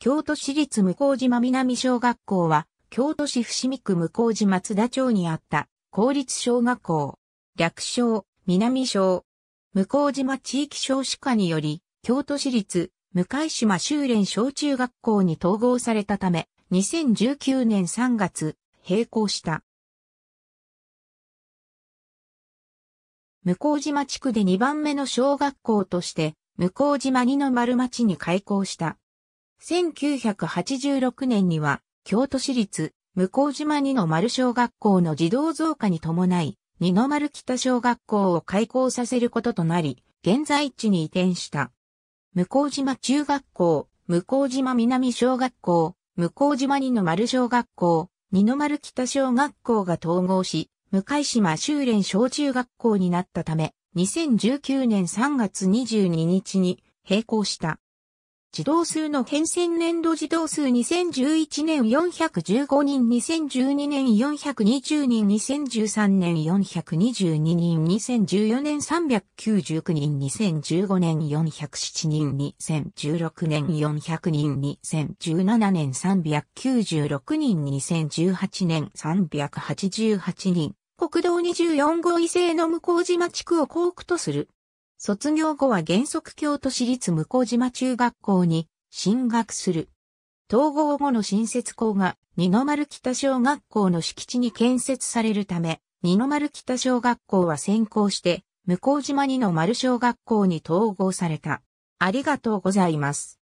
京都市立向島南小学校は、京都市伏見区向島津田町にあった公立小学校。略称、南小。向島地域少子化により、京都市立向島修練小中学校に統合されたため、2019年3月、閉校した。向島地区で2番目の小学校として、向島二の丸町に開校した。1986年には、京都市立、向島二の丸小学校の児童増加に伴い、二の丸北小学校を開校させることとなり、現在地に移転した。向島中学校、向島南小学校、向島二の丸小学校、二の丸北小学校が統合し、向島修練小中学校になったため、2019年3月22日に閉校した。児童数の変遷年度児童数2011年415人、2012年420人、2013年422人、2014年399人、2015年407人、2016年400人、2017年396人、2018年388人。国道24号伊勢の向島地区を校区とする。卒業後は原則京都市立向島中学校に進学する。統合後の新設校が二の丸北小学校の敷地に建設されるため、二の丸北小学校は先行して、向島二の丸小学校に統合された。ありがとうございます。